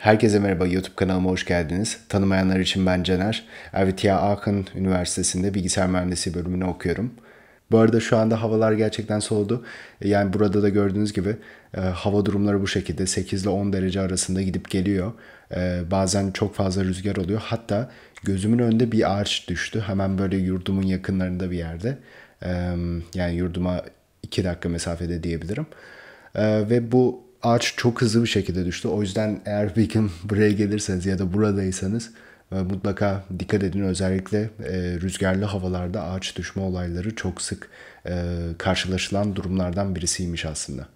Herkese merhaba, YouTube kanalıma hoş geldiniz. Tanımayanlar için ben Cener. Ervitya Akın Üniversitesi'nde bilgisayar mühendisliği bölümünü okuyorum. Bu arada şu anda havalar gerçekten soğudu. E, yani burada da gördüğünüz gibi e, hava durumları bu şekilde 8 ile 10 derece arasında gidip geliyor. E, bazen çok fazla rüzgar oluyor. Hatta gözümün önünde bir ağaç düştü. Hemen böyle yurdumun yakınlarında bir yerde. E, yani yurduma 2 dakika mesafede diyebilirim. E, ve bu ağaç çok hızlı bir şekilde düştü. O yüzden eğer Wickham buraya gelirseniz ya da buradaysanız e, mutlaka dikkat edin. Özellikle e, rüzgarlı havalarda ağaç düşme olayları çok sık e, karşılaşılan durumlardan birisiymiş aslında.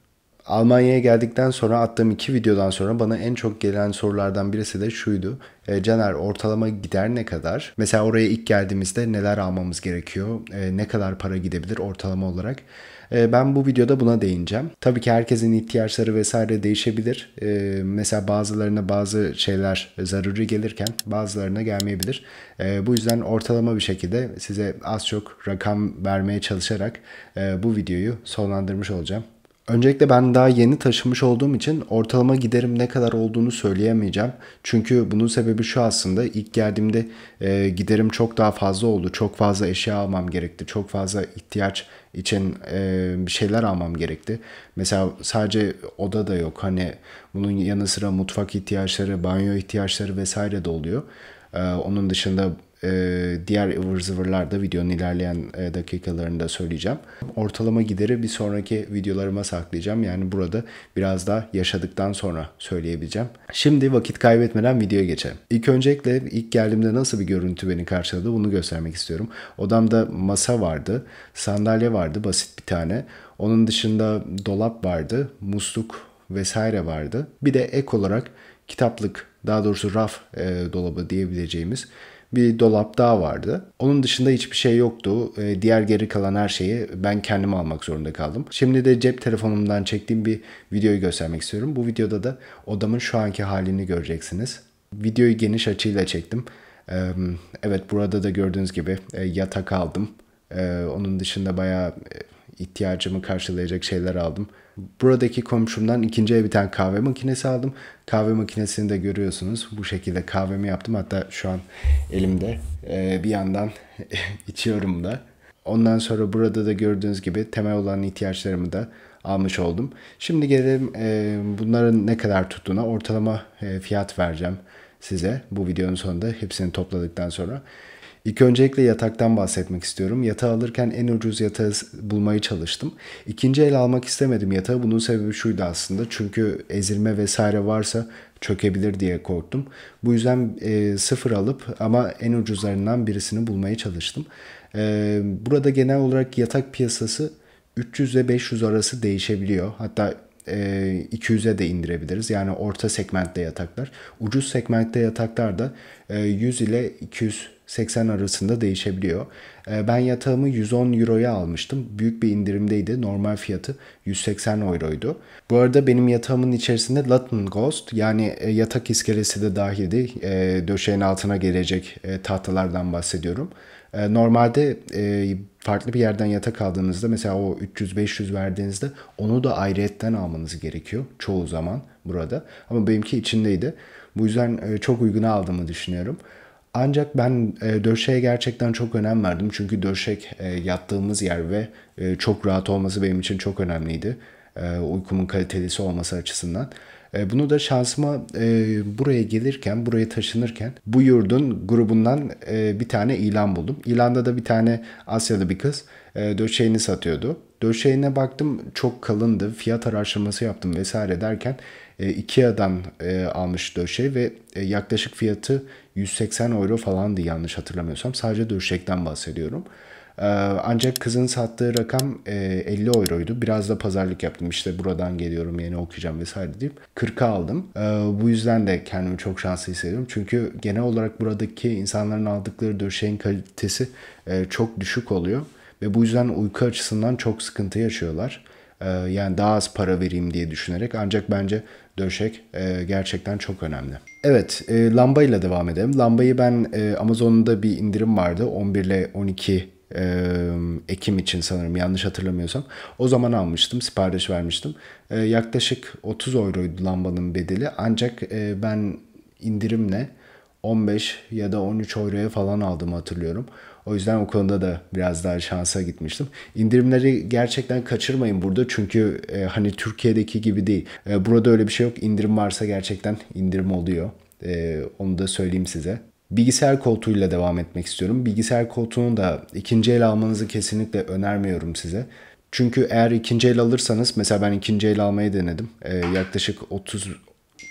Almanya'ya geldikten sonra attığım iki videodan sonra bana en çok gelen sorulardan birisi de şuydu. E, Caner ortalama gider ne kadar? Mesela oraya ilk geldiğimizde neler almamız gerekiyor? E, ne kadar para gidebilir ortalama olarak? E, ben bu videoda buna değineceğim. Tabii ki herkesin ihtiyaçları vesaire değişebilir. E, mesela bazılarına bazı şeyler zaruri gelirken bazılarına gelmeyebilir. E, bu yüzden ortalama bir şekilde size az çok rakam vermeye çalışarak e, bu videoyu sonlandırmış olacağım. Öncelikle ben daha yeni taşınmış olduğum için ortalama giderim ne kadar olduğunu söyleyemeyeceğim. Çünkü bunun sebebi şu aslında ilk geldiğimde e, giderim çok daha fazla oldu. Çok fazla eşya almam gerekti. Çok fazla ihtiyaç için e, bir şeyler almam gerekti. Mesela sadece oda da yok. Hani bunun yanı sıra mutfak ihtiyaçları, banyo ihtiyaçları vesaire de oluyor. Ee, onun dışında e, diğer ıvır zıvırlar da videonun ilerleyen e, dakikalarında söyleyeceğim. Ortalama gideri bir sonraki videolarıma saklayacağım. Yani burada biraz daha yaşadıktan sonra söyleyebileceğim. Şimdi vakit kaybetmeden videoya geçelim. İlk öncelikle ilk geldiğimde nasıl bir görüntü beni karşıladı bunu göstermek istiyorum. Odamda masa vardı, sandalye vardı basit bir tane. Onun dışında dolap vardı, musluk vesaire vardı. Bir de ek olarak kitaplık daha doğrusu raf e, dolabı diyebileceğimiz bir dolap daha vardı. Onun dışında hiçbir şey yoktu. E, diğer geri kalan her şeyi ben kendim almak zorunda kaldım. Şimdi de cep telefonumdan çektiğim bir videoyu göstermek istiyorum. Bu videoda da odamın şu anki halini göreceksiniz. Videoyu geniş açıyla çektim. E, evet burada da gördüğünüz gibi e, yatak aldım. E, onun dışında bayağı e, ihtiyacımı karşılayacak şeyler aldım. Buradaki komşumdan ikinci bir tane kahve makinesi aldım. Kahve makinesini de görüyorsunuz. Bu şekilde kahvemi yaptım. Hatta şu an elimde. Ee, bir yandan içiyorum da. Ondan sonra burada da gördüğünüz gibi temel olan ihtiyaçlarımı da almış oldum. Şimdi gelelim e, bunların ne kadar tuttuğuna ortalama e, fiyat vereceğim size bu videonun sonunda hepsini topladıktan sonra. İlk öncelikle yataktan bahsetmek istiyorum. Yatağı alırken en ucuz yatağı bulmaya çalıştım. İkinci el almak istemedim yatağı. Bunun sebebi şuydu aslında. Çünkü ezilme vesaire varsa çökebilir diye korktum. Bu yüzden e, sıfır alıp ama en ucuzlarından birisini bulmaya çalıştım. E, burada genel olarak yatak piyasası 300 ile 500 arası değişebiliyor. Hatta 200'e de indirebiliriz. Yani orta segmentte yataklar. Ucuz segmentte yataklar da 100 e, ile 200 80 arasında değişebiliyor. Ee, ben yatağımı 110 euroya almıştım. Büyük bir indirimdeydi. Normal fiyatı 180 euroydu. Bu arada benim yatağımın içerisinde Latin Ghost yani e, yatak iskelesi de dahildi. E, döşeğin altına gelecek e, tahtalardan bahsediyorum. Normalde farklı bir yerden yatak aldığınızda mesela o 300-500 verdiğinizde onu da ayrıyetten almanız gerekiyor çoğu zaman burada. Ama benimki içindeydi. Bu yüzden çok uygun aldığımı düşünüyorum. Ancak ben e, döşeye gerçekten çok önem verdim. Çünkü döşek e, yattığımız yer ve e, çok rahat olması benim için çok önemliydi. E, uykumun kalitelisi olması açısından. E, bunu da şansıma e, buraya gelirken, buraya taşınırken bu yurdun grubundan e, bir tane ilan buldum. İlanda da bir tane Asyalı bir kız e, döşeğini satıyordu. Döşeğine baktım çok kalındı. Fiyat araştırması yaptım vesaire derken e, Ikea'dan e, almış döşeği ve e, yaklaşık fiyatı 180 euro falandı yanlış hatırlamıyorsam. Sadece döşekten bahsediyorum. Ee, ancak kızın sattığı rakam 50 e, euroydu. Biraz da pazarlık yaptım. İşte buradan geliyorum yeni okuyacağım vesaire deyip 40'a aldım. Ee, bu yüzden de kendimi çok şanslı hissediyorum. Çünkü genel olarak buradaki insanların aldıkları döşeğin kalitesi e, çok düşük oluyor. Ve bu yüzden uyku açısından çok sıkıntı yaşıyorlar. Ee, yani daha az para vereyim diye düşünerek ancak bence döşek e, gerçekten çok önemli. Evet, e, lamba devam edelim. Lambayı ben e, Amazon'da bir indirim vardı. 11 ile 12 e, Ekim için sanırım yanlış hatırlamıyorsam. O zaman almıştım, sipariş vermiştim. E, yaklaşık 30 euroydu lambanın bedeli. Ancak e, ben indirimle 15 ya da 13 euroya falan aldım hatırlıyorum. O yüzden o konuda da biraz daha şansa gitmiştim. İndirimleri gerçekten kaçırmayın burada çünkü e, hani Türkiye'deki gibi değil. E, burada öyle bir şey yok. İndirim varsa gerçekten indirim oluyor. E, onu da söyleyeyim size. Bilgisayar koltuğuyla devam etmek istiyorum. Bilgisayar koltuğunu da ikinci el almanızı kesinlikle önermiyorum size. Çünkü eğer ikinci el alırsanız mesela ben ikinci el almayı denedim. E, yaklaşık 30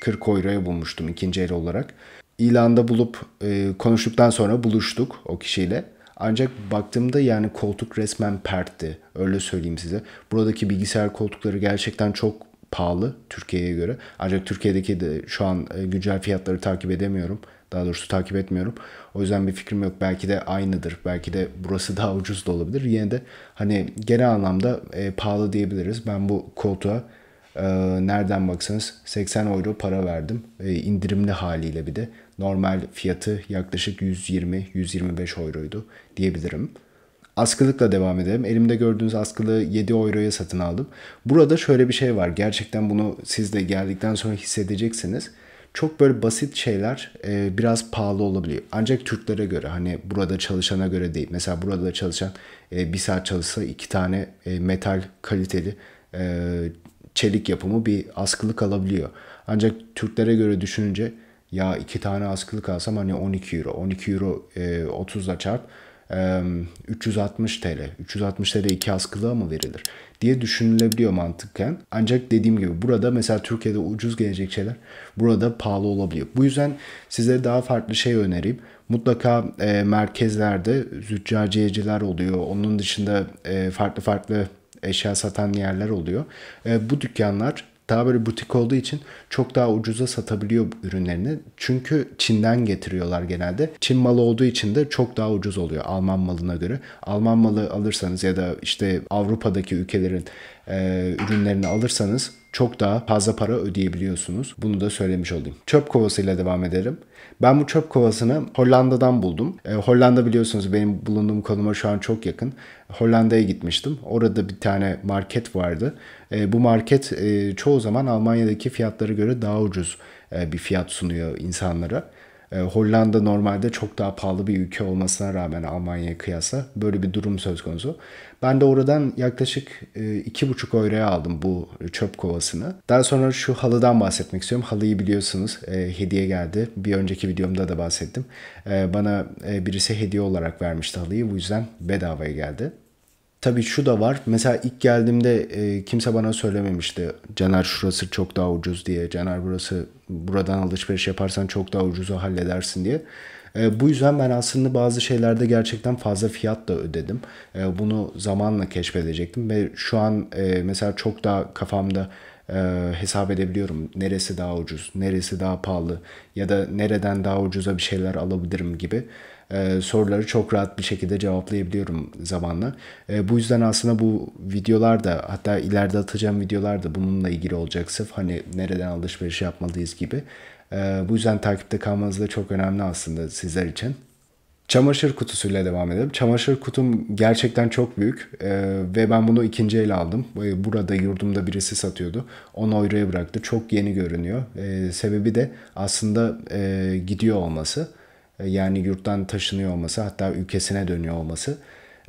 40 euroya bulmuştum ikinci el olarak. İlanda bulup e, konuştuktan sonra buluştuk o kişiyle. Ancak baktığımda yani koltuk resmen pertti. Öyle söyleyeyim size. Buradaki bilgisayar koltukları gerçekten çok pahalı Türkiye'ye göre. Ancak Türkiye'deki de şu an e, güncel fiyatları takip edemiyorum. Daha doğrusu takip etmiyorum. O yüzden bir fikrim yok. Belki de aynıdır. Belki de burası daha ucuz da olabilir. Yine de hani genel anlamda e, pahalı diyebiliriz. Ben bu koltuğa ee, nereden baksanız 80 euro para verdim. Ee, indirimli haliyle bir de. Normal fiyatı yaklaşık 120-125 euroydu diyebilirim. Askılıkla devam edelim. Elimde gördüğünüz askılığı 7 euroya satın aldım. Burada şöyle bir şey var. Gerçekten bunu siz de geldikten sonra hissedeceksiniz çok böyle basit şeyler e, biraz pahalı olabiliyor. Ancak Türklere göre hani burada çalışana göre değil. Mesela burada çalışan e, bir saat çalışsa iki tane e, metal kaliteli çelik yapımı bir askılık alabiliyor. Ancak Türklere göre düşününce ya iki tane askılık alsam hani 12 euro. 12 euro e, 30'la çarp. E, 360 TL. 360 TL iki askılığa mı verilir? diye düşünülebiliyor mantıken. Ancak dediğim gibi burada mesela Türkiye'de ucuz gelecek şeyler burada pahalı olabiliyor. Bu yüzden size daha farklı şey önereyim. Mutlaka e, merkezlerde züccaciyeciler oluyor. Onun dışında e, farklı farklı eşya satan yerler oluyor. E, bu dükkanlar daha böyle butik olduğu için çok daha ucuza satabiliyor ürünlerini. Çünkü Çin'den getiriyorlar genelde. Çin malı olduğu için de çok daha ucuz oluyor Alman malına göre. Alman malı alırsanız ya da işte Avrupa'daki ülkelerin e, ürünlerini alırsanız çok daha fazla para ödeyebiliyorsunuz. Bunu da söylemiş olayım. Çöp kovasıyla devam edelim. Ben bu çöp kovasını Hollanda'dan buldum. E, Hollanda biliyorsunuz benim bulunduğum konuma şu an çok yakın. Hollanda'ya gitmiştim. Orada bir tane market vardı. E, bu market e, çoğu zaman Almanya'daki fiyatlara göre daha ucuz e, bir fiyat sunuyor insanlara. E, Hollanda normalde çok daha pahalı bir ülke olmasına rağmen Almanya'ya kıyasla böyle bir durum söz konusu. Ben de oradan yaklaşık e, iki buçuk euroya aldım bu çöp kovasını. Daha sonra şu halıdan bahsetmek istiyorum. Halıyı biliyorsunuz e, hediye geldi. Bir önceki videomda da bahsettim. E, bana e, birisi hediye olarak vermişti halıyı. Bu yüzden bedavaya geldi. Tabii şu da var. Mesela ilk geldiğimde e, kimse bana söylememişti. Caner şurası çok daha ucuz diye. Caner burası buradan alışveriş yaparsan çok daha ucuzu halledersin diye. E, bu yüzden ben aslında bazı şeylerde gerçekten fazla fiyat da ödedim. E, bunu zamanla keşfedecektim ve şu an e, mesela çok daha kafamda e, hesap edebiliyorum. Neresi daha ucuz, neresi daha pahalı ya da nereden daha ucuza bir şeyler alabilirim gibi e, soruları çok rahat bir şekilde cevaplayabiliyorum zamanla. E, bu yüzden aslında bu videolar da hatta ileride atacağım videolar da bununla ilgili olacak. Sırf hani nereden alışveriş yapmalıyız gibi. E, bu yüzden takipte kalmanız da çok önemli aslında sizler için. Çamaşır kutusuyla devam edelim. Çamaşır kutum gerçekten çok büyük ee, ve ben bunu ikinci el aldım. Burada yurdumda birisi satıyordu. Onu euroya bıraktı. Çok yeni görünüyor. Ee, sebebi de aslında e, gidiyor olması. E, yani yurttan taşınıyor olması hatta ülkesine dönüyor olması.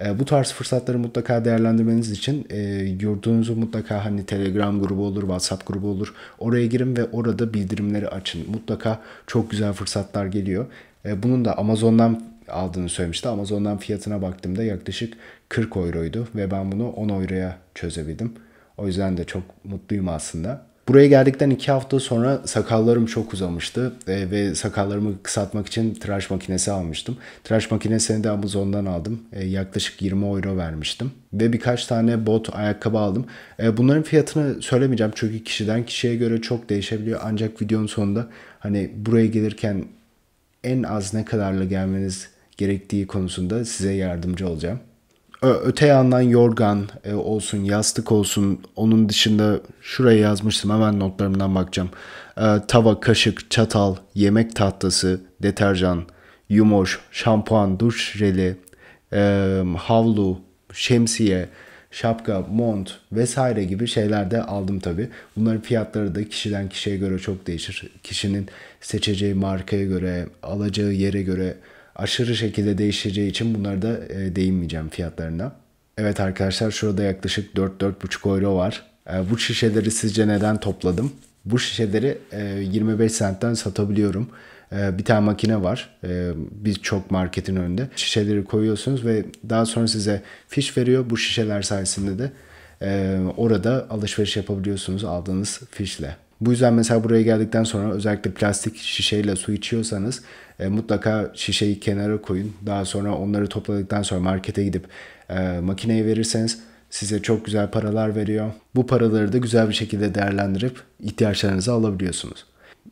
E, bu tarz fırsatları mutlaka değerlendirmeniz için e, yurdunuzu mutlaka hani Telegram grubu olur, WhatsApp grubu olur. Oraya girin ve orada bildirimleri açın. Mutlaka çok güzel fırsatlar geliyor. E, bunun da Amazon'dan aldığını söylemişti. Amazon'dan fiyatına baktığımda yaklaşık 40 euroydu ve ben bunu 10 euroya çözebildim. O yüzden de çok mutluyum aslında. Buraya geldikten iki hafta sonra sakallarım çok uzamıştı e, ve sakallarımı kısaltmak için tıraş makinesi almıştım. Tıraş makinesini de Amazon'dan aldım. E, yaklaşık 20 euro vermiştim ve birkaç tane bot ayakkabı aldım. E, bunların fiyatını söylemeyeceğim çünkü kişiden kişiye göre çok değişebiliyor. Ancak videonun sonunda hani buraya gelirken en az ne kadarla gelmeniz gerektiği konusunda size yardımcı olacağım öte yandan yorgan e, olsun, yastık olsun. Onun dışında şuraya yazmıştım hemen notlarımdan bakacağım. E, tava, kaşık, çatal, yemek tahtası, deterjan, yumoş, şampuan, duş jeli, e, havlu, şemsiye, şapka, mont vesaire gibi şeyler de aldım tabi. Bunların fiyatları da kişiden kişiye göre çok değişir. Kişinin seçeceği markaya göre, alacağı yere göre aşırı şekilde değişeceği için bunlara da e, değinmeyeceğim fiyatlarına. Evet arkadaşlar şurada yaklaşık 4-4,5 euro var. E, bu şişeleri sizce neden topladım? Bu şişeleri e, 25 centten satabiliyorum. E, bir tane makine var e, birçok marketin önünde. Şişeleri koyuyorsunuz ve daha sonra size fiş veriyor. Bu şişeler sayesinde de e, orada alışveriş yapabiliyorsunuz aldığınız fişle. Bu yüzden mesela buraya geldikten sonra özellikle plastik şişeyle su içiyorsanız e, mutlaka şişeyi kenara koyun. Daha sonra onları topladıktan sonra markete gidip e, makineye verirseniz size çok güzel paralar veriyor. Bu paraları da güzel bir şekilde değerlendirip ihtiyaçlarınızı alabiliyorsunuz.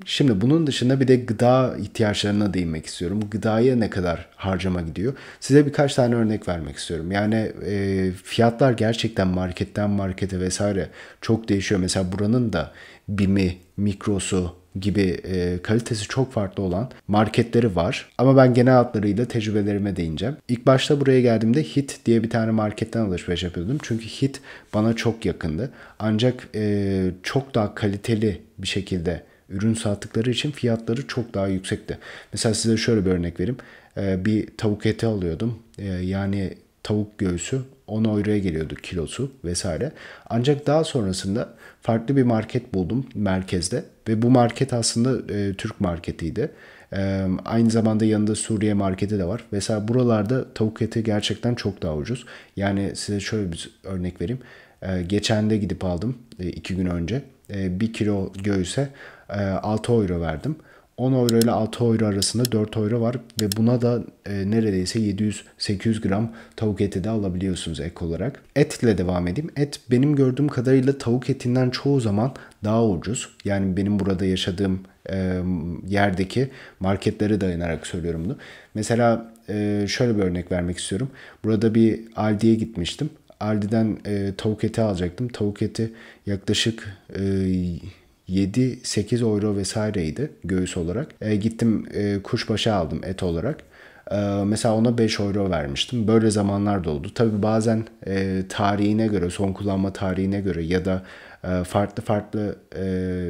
Şimdi bunun dışında bir de gıda ihtiyaçlarına değinmek istiyorum. Gıdaya ne kadar harcama gidiyor? Size birkaç tane örnek vermek istiyorum. Yani e, fiyatlar gerçekten marketten markete vesaire çok değişiyor. Mesela buranın da bimi, mikrosu gibi e, kalitesi çok farklı olan marketleri var. Ama ben genel hatlarıyla tecrübelerime değineceğim. İlk başta buraya geldiğimde Hit diye bir tane marketten alışveriş yapıyordum. Çünkü Hit bana çok yakındı. Ancak e, çok daha kaliteli bir şekilde ürün sattıkları için fiyatları çok daha yüksekti. Mesela size şöyle bir örnek vereyim. Ee, bir tavuk eti alıyordum. Ee, yani tavuk göğsü 10 euroya geliyordu kilosu vesaire. Ancak daha sonrasında farklı bir market buldum merkezde ve bu market aslında e, Türk marketiydi. Ee, aynı zamanda yanında Suriye marketi de var. Mesela buralarda tavuk eti gerçekten çok daha ucuz. Yani size şöyle bir örnek vereyim. geçen de gidip aldım e, iki gün önce. E, bir kilo göğüse 6 e, euro verdim. 10 euro ile 6 euro arasında 4 euro var ve buna da e, neredeyse 700-800 gram tavuk eti de alabiliyorsunuz ek olarak. Etle devam edeyim. Et benim gördüğüm kadarıyla tavuk etinden çoğu zaman daha ucuz. Yani benim burada yaşadığım e, yerdeki marketlere dayanarak söylüyorum bunu. Mesela e, şöyle bir örnek vermek istiyorum. Burada bir Aldi'ye gitmiştim. Aldi'den e, tavuk eti alacaktım. Tavuk eti yaklaşık... E, 7-8 euro vesaireydi göğüs olarak. E, gittim e, kuşbaşı aldım et olarak. E, mesela ona 5 euro vermiştim. Böyle zamanlar da oldu. Tabi bazen e, tarihine göre, son kullanma tarihine göre ya da e, farklı farklı e,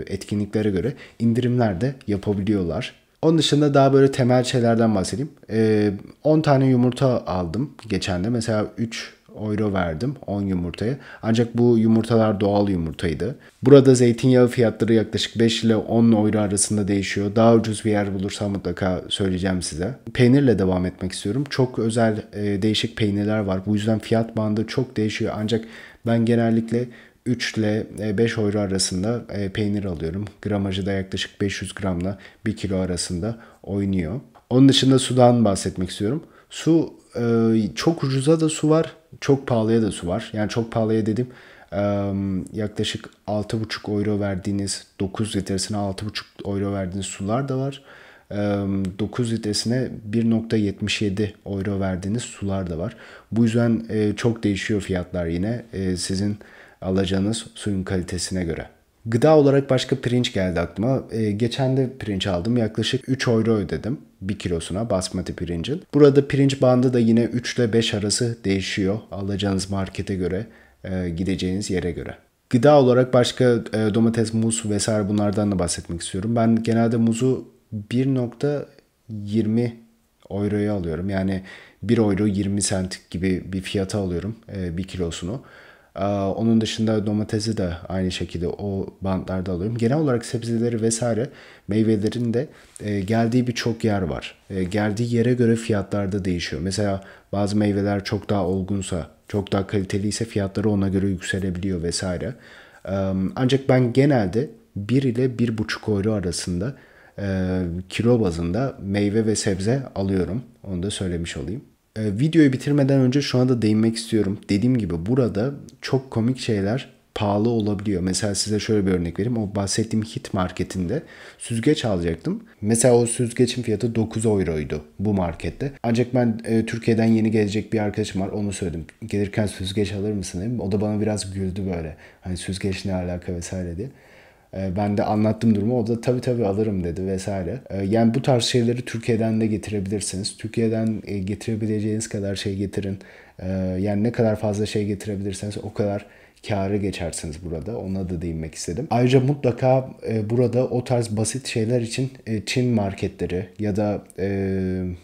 etkinliklere göre indirimler de yapabiliyorlar. Onun dışında daha böyle temel şeylerden bahsedeyim. E, 10 tane yumurta aldım geçen de. Mesela 3 euro verdim 10 yumurtaya. Ancak bu yumurtalar doğal yumurtaydı. Burada zeytinyağı fiyatları yaklaşık 5 ile 10 euro arasında değişiyor. Daha ucuz bir yer bulursam mutlaka söyleyeceğim size. Peynirle devam etmek istiyorum. Çok özel e, değişik peynirler var. Bu yüzden fiyat bandı çok değişiyor. Ancak ben genellikle 3 ile 5 e, euro arasında e, peynir alıyorum. Gramajı da yaklaşık 500 gramla 1 kilo arasında oynuyor. Onun dışında sudan bahsetmek istiyorum. Su e, çok ucuza da su var çok pahalıya da su var. Yani çok pahalıya dedim yaklaşık 6,5 euro verdiğiniz 9 litresine 6,5 euro verdiğiniz sular da var. 9 litresine 1.77 euro verdiğiniz sular da var. Bu yüzden çok değişiyor fiyatlar yine sizin alacağınız suyun kalitesine göre. Gıda olarak başka pirinç geldi aklıma. E, geçen de pirinç aldım. Yaklaşık 3 euro ödedim 1 kilosuna basmati pirincin. Burada pirinç bandı da yine 3 ile 5 arası değişiyor. Alacağınız markete göre, e, gideceğiniz yere göre. Gıda olarak başka e, domates, muz vesaire bunlardan da bahsetmek istiyorum. Ben genelde muzu 1.20 euroya alıyorum. Yani 1 euro 20 cent gibi bir fiyata alıyorum e, kilosunu. Onun dışında domatesi de aynı şekilde o bantlarda alıyorum. Genel olarak sebzeleri vesaire meyvelerin de e, geldiği birçok yer var. E, geldiği yere göre fiyatlar da değişiyor. Mesela bazı meyveler çok daha olgunsa, çok daha kaliteliyse fiyatları ona göre yükselebiliyor vesaire. Ancak ben genelde 1 ile 1,5 euro arasında kilo bazında meyve ve sebze alıyorum. Onu da söylemiş olayım. E, videoyu bitirmeden önce şuna da değinmek istiyorum. Dediğim gibi burada çok komik şeyler pahalı olabiliyor. Mesela size şöyle bir örnek vereyim. O bahsettiğim hit marketinde süzgeç alacaktım. Mesela o süzgeçin fiyatı 9 euroydu bu markette. Ancak ben e, Türkiye'den yeni gelecek bir arkadaşım var. Onu söyledim. Gelirken süzgeç alır mısın dedim. O da bana biraz güldü böyle. Hani süzgeç ne alaka vesaire diye. Ee, ben de anlattım durumu. O da tabii tabii alırım dedi vesaire. Ee, yani bu tarz şeyleri Türkiye'den de getirebilirsiniz. Türkiye'den e, getirebileceğiniz kadar şey getirin. Ee, yani ne kadar fazla şey getirebilirseniz o kadar kârı geçersiniz burada. Ona da değinmek istedim. Ayrıca mutlaka e, burada o tarz basit şeyler için e, Çin marketleri ya da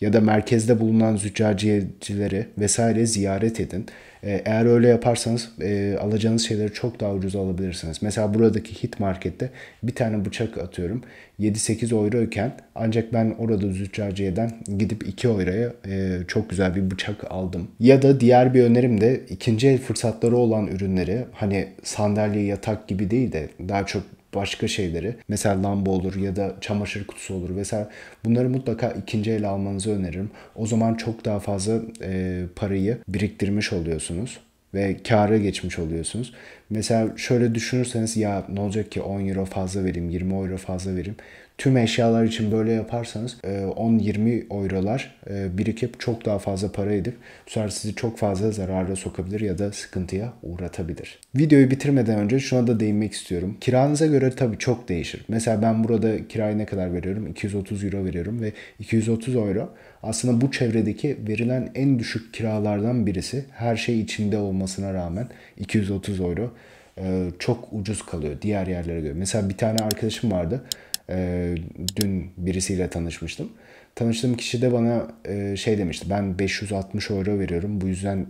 ya da merkezde bulunan züccaciyecileri vesaire ziyaret edin. Ee, eğer öyle yaparsanız e, alacağınız şeyleri çok daha ucuz alabilirsiniz. Mesela buradaki hit markette bir tane bıçak atıyorum 7-8 euro iken ancak ben orada züccaciyeden gidip 2 euroya e, çok güzel bir bıçak aldım. Ya da diğer bir önerim de ikinci el fırsatları olan ürünleri hani sandalye yatak gibi değil de daha çok başka şeyleri mesela lamba olur ya da çamaşır kutusu olur vesaire bunları mutlaka ikinci el almanızı öneririm. O zaman çok daha fazla e, parayı biriktirmiş oluyorsunuz ve kâra geçmiş oluyorsunuz. Mesela şöyle düşünürseniz ya ne olacak ki 10 euro fazla vereyim, 20 euro fazla vereyim. Tüm eşyalar için böyle yaparsanız 10-20 e, eurolar e, birikip çok daha fazla para edip bu sefer sizi çok fazla zarara sokabilir ya da sıkıntıya uğratabilir. Videoyu bitirmeden önce şuna da değinmek istiyorum. Kiranıza göre tabii çok değişir. Mesela ben burada kirayı ne kadar veriyorum? 230 euro veriyorum ve 230 euro aslında bu çevredeki verilen en düşük kiralardan birisi. Her şey içinde olmasına rağmen 230 euro e, çok ucuz kalıyor diğer yerlere göre. Mesela bir tane arkadaşım vardı. E, dün birisiyle tanışmıştım. Tanıştığım kişi de bana e, şey demişti. Ben 560 euro veriyorum. Bu yüzden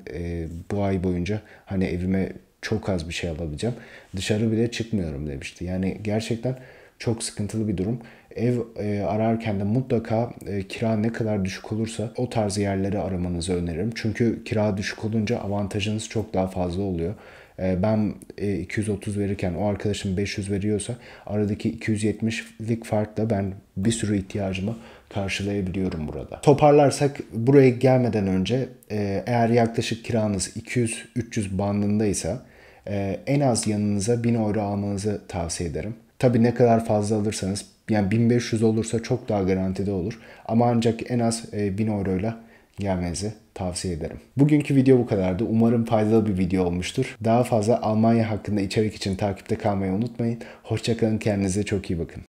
bu ay boyunca hani evime çok az bir şey alabileceğim. Dışarı bile çıkmıyorum demişti. Yani gerçekten çok sıkıntılı bir durum ev e, ararken de mutlaka e, kira ne kadar düşük olursa o tarz yerleri aramanızı öneririm. Çünkü kira düşük olunca avantajınız çok daha fazla oluyor. E, ben e, 230 verirken o arkadaşım 500 veriyorsa aradaki 270'lik farkla ben bir sürü ihtiyacımı karşılayabiliyorum burada. Toparlarsak buraya gelmeden önce e, eğer yaklaşık kiranız 200-300 bandındaysa e, en az yanınıza 1000 euro almanızı tavsiye ederim. Tabii ne kadar fazla alırsanız yani 1500 olursa çok daha garantide olur. Ama ancak en az 1000 euro ile gelmenizi tavsiye ederim. Bugünkü video bu kadardı. Umarım faydalı bir video olmuştur. Daha fazla Almanya hakkında içerik için takipte kalmayı unutmayın. Hoşçakalın kendinize çok iyi bakın.